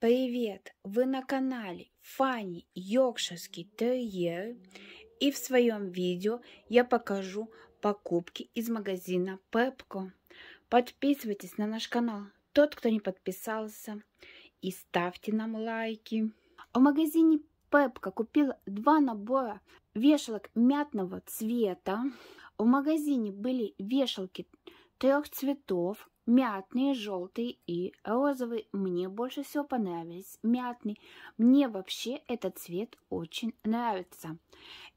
Привет! Вы на канале Фанни Йоркширский Терьер и в своем видео я покажу покупки из магазина Пепко. Подписывайтесь на наш канал, тот, кто не подписался, и ставьте нам лайки. В магазине Пепко купила два набора вешалок мятного цвета. В магазине были вешалки трех цветов, мятный, желтый и розовый Мне больше всего понравились мятный Мне вообще этот цвет очень нравится.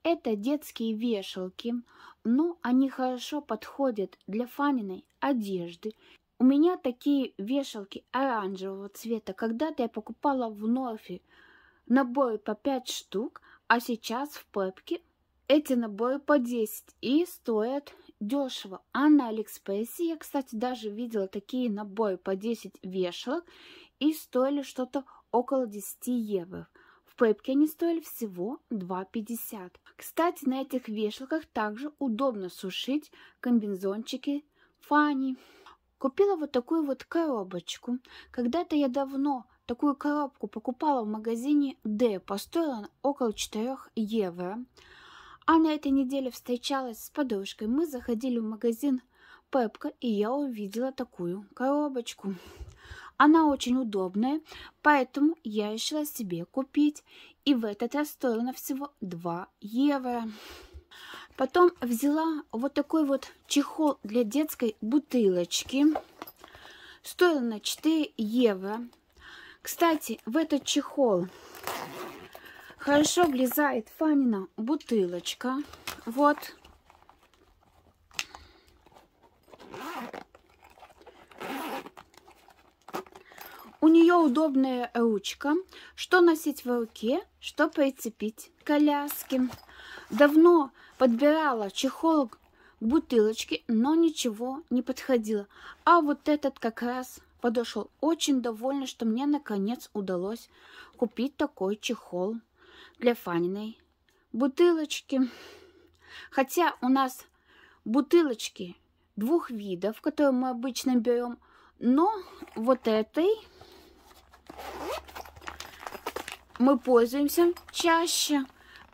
Это детские вешалки, но ну, они хорошо подходят для фаниной одежды. У меня такие вешалки оранжевого цвета. Когда-то я покупала в Норфе наборы по 5 штук, а сейчас в пепке эти наборы по 10 и стоят дешево. А на Алиэкспрессе я, кстати, даже видела такие наборы по 10 вешалок и стоили что-то около 10 евро. В Пепке они стоили всего 2,50. Кстати, на этих вешалках также удобно сушить комбинзончики Фани. Купила вот такую вот коробочку. Когда-то я давно такую коробку покупала в магазине Д. Постоила около 4 евро. А на этой неделе встречалась с подружкой. Мы заходили в магазин Пепка, и я увидела такую коробочку. Она очень удобная, поэтому я решила себе купить. И в этот раз стоила всего 2 евро. Потом взяла вот такой вот чехол для детской бутылочки. стоила на 4 евро. Кстати, в этот чехол Хорошо влезает Фанина бутылочка. Вот. У нее удобная ручка, что носить в руке, что прицепить к коляске. Давно подбирала чехол к бутылочке, но ничего не подходило. А вот этот как раз подошел. Очень довольна, что мне наконец удалось купить такой чехол для Фаниной, бутылочки. Хотя у нас бутылочки двух видов, которые мы обычно берем, но вот этой мы пользуемся чаще.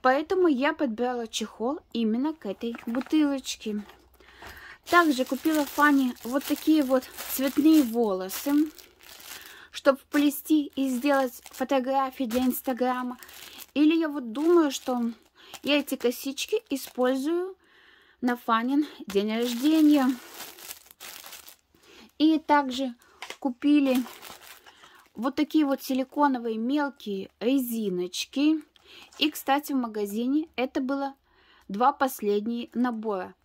Поэтому я подбирала чехол именно к этой бутылочке. Также купила Фане вот такие вот цветные волосы, чтобы плести и сделать фотографии для Инстаграма. Или я вот думаю, что я эти косички использую на Фанин день рождения. И также купили вот такие вот силиконовые мелкие резиночки. И, кстати, в магазине это было два последние набора.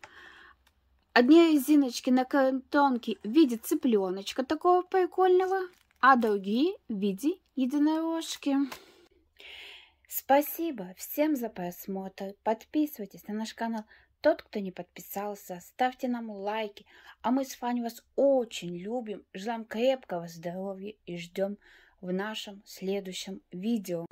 Одни резиночки на картонке в виде цыпленочка такого прикольного, а другие в виде единорожки. Спасибо всем за просмотр. Подписывайтесь на наш канал. Тот, кто не подписался, ставьте нам лайки. А мы с вами вас очень любим. Желаем крепкого здоровья и ждем в нашем следующем видео.